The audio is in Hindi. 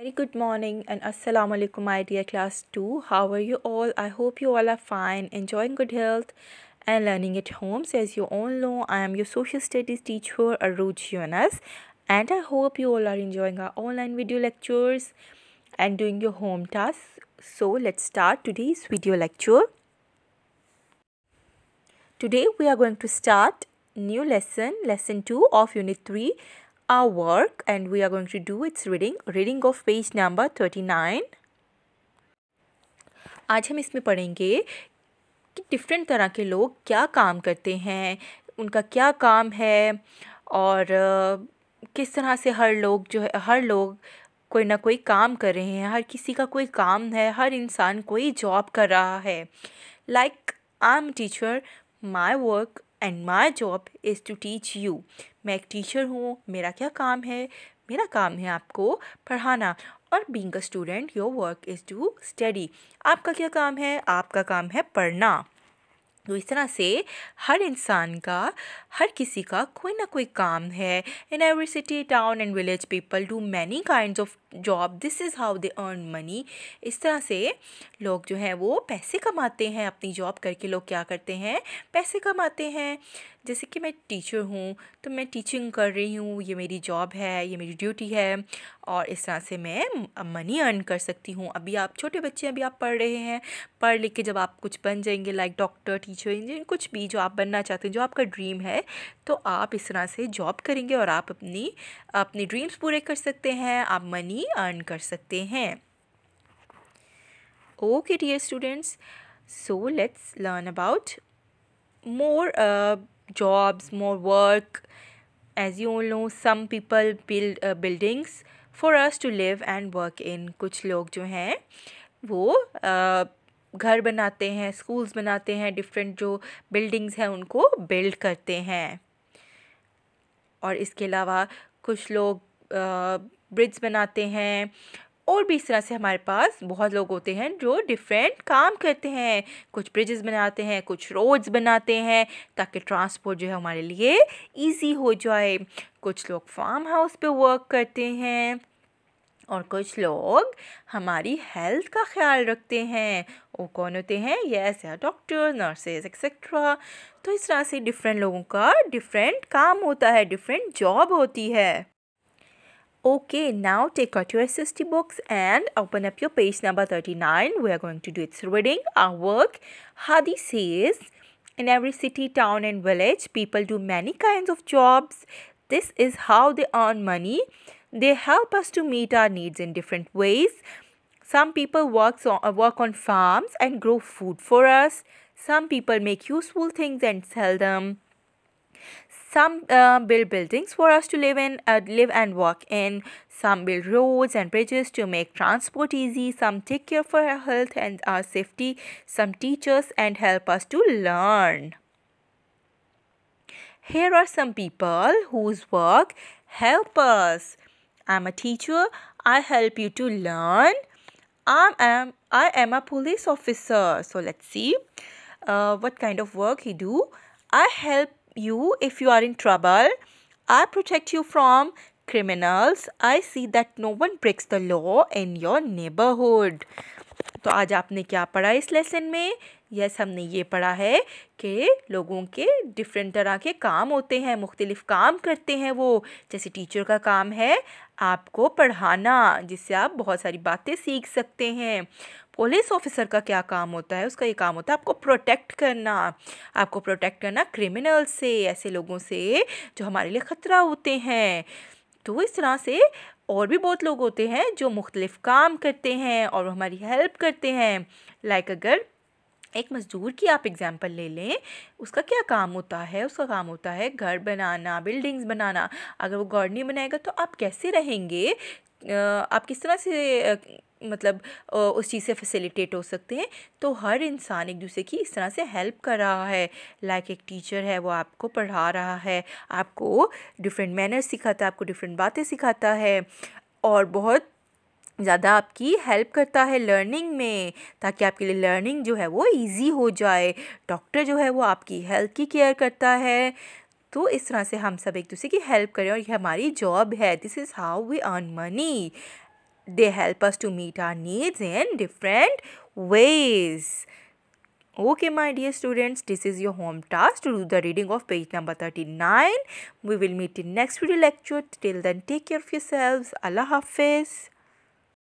Very good morning and assalamu alaikum my dear class 2. How are you all? I hope you all are fine, enjoying good health and learning at home. So as you all know, I am your social studies teacher Aruj Jonas and I hope you all are enjoying our online video lectures and doing your home tasks. So let's start today's video lecture. Today we are going to start new lesson, lesson 2 of unit 3 our work and we are going to do its reading reading of page number 39 aaj hum isme padhenge ki different tarah ke log kya kaam karte hain unka kya kaam hai aur किस तरह से हर लोग जो है हर लोग कोई ना कोई काम कर रहे हैं हर किसी का कोई काम है हर इंसान कोई जॉब कर रहा है like I am teacher my work and my job is to teach you मैं एक टीचर हूँ मेरा क्या काम है मेरा काम है आपको पढ़ाना और being a student your work is to study आपका क्या काम है आपका काम है पढ़ना तो इस तरह से हर इंसान का हर किसी का कोई ना कोई काम है in every city town and village people do many kind of job this is how they earn money इस तरह से लोग जो हैं वो पैसे कमाते हैं अपनी जॉब करके लोग क्या करते हैं पैसे कमाते हैं जैसे कि मैं टीचर हूँ तो मैं टीचिंग कर रही हूँ ये मेरी जॉब है ये मेरी ड्यूटी है और इस तरह से मैं मनी अर्न कर सकती हूँ अभी आप छोटे बच्चे अभी आप पढ़ रहे हैं पढ़ लिख के जब आप कुछ बन जाएंगे लाइक डॉक्टर टीचर इंजीनियर कुछ भी जो आप बनना चाहते हैं जो आपका ड्रीम है तो आप इस तरह से जॉब करेंगे और आप अपनी अपनी ड्रीम्स पूरे कर सकते हैं आप मनी भी अर्न कर सकते हैं okay dear students so let's learn about more jobs more work as you know all know some people build uh, buildings for us to live कुछ लोग जो हैं वो uh, घर बनाते हैं स्कूल्स बनाते हैं डिफरेंट जो बिल्डिंग्स हैं उनको बिल्ड करते हैं और इसके अलावा कुछ लोग uh, ब्रिज बनाते हैं और भी इस तरह से हमारे पास बहुत लोग होते हैं जो डिफरेंट काम करते हैं कुछ ब्रिजेस बनाते हैं कुछ रोड्स बनाते हैं ताकि ट्रांसपोर्ट जो है हमारे लिए इजी हो जाए कुछ लोग फार्म हाउस पे वर्क करते हैं और कुछ लोग हमारी हेल्थ का ख्याल रखते हैं वो कौन होते हैं यस या डॉक्टर नर्सेज एक्सेट्रा तो इस तरह से डिफरेंट लोगों का डिफरेंट काम होता है डिफरेंट जॉब होती है Okay, now take out your SST box and open up your page number 39. We are going to do its reading, our work. Hadi says, in every city, town and village, people do many kinds of jobs. This is how they earn money. They help us to meet our needs in different ways. Some people works on, uh, work on farms and grow food for us. Some people make useful things and sell them. Some uh, build buildings for us to live in, uh, live and work in. Some build roads and bridges to make transport easy. Some take care for our health and our safety. Some teach us and help us to learn. Here are some people whose work help us. I'm a teacher. I help you to learn. I am I am a police officer. So let's see uh, what kind of work he do. I help you if you are in trouble. I protect you from criminals. I see that no one breaks the law in your neighborhood. तो आज आपने क्या पढ़ा इस लेसन में यस yes, हमने ये पढ़ा है कि लोगों के डिफरेंट तरह के काम होते हैं मुख्तलिफ़ काम करते हैं वो जैसे टीचर का काम है आपको पढ़ाना जिससे आप बहुत सारी बातें सीख सकते हैं पुलिस ऑफिसर का क्या काम होता है उसका ये काम होता है आपको प्रोटेक्ट करना आपको प्रोटेक्ट करना क्रिमिनल से ऐसे लोगों से जो हमारे लिए ख़तरा होते हैं तो इस तरह से और भी बहुत लोग होते हैं जो मुख्तलिफ काम करते हैं और हमारी हेल्प करते हैं लाइक अगर एक मज़दूर की आप एग्ज़ाम्पल ले लें उसका क्या काम होता है उसका काम होता है घर बनाना बिल्डिंग्स बनाना अगर वो गार्डनिंग नहीं बनाएगा तो आप कैसे रहेंगे आप किस तरह से मतलब उस चीज़ से फैसिलिटेट हो सकते हैं तो हर इंसान एक दूसरे की इस तरह से हेल्प कर रहा है लाइक like एक टीचर है वो आपको पढ़ा रहा है आपको डिफरेंट मैनर्स सिखाता है आपको डिफरेंट बातें सिखाता है और बहुत ज़्यादा आपकी हेल्प करता है लर्निंग में ताकि आपके लिए लर्निंग जो है वो इजी हो जाए डॉक्टर जो है वो आपकी हेल्थ की केयर करता है तो इस तरह से हम सब एक दूसरे की हेल्प करें और ये हमारी जॉब है this is how we earn money They help us to meet our needs in different ways. Okay, my dear students, this is your home task to do the reading of page number 39. We will meet in next video lecture. Till then, take care of yourselves. Allah Hafiz.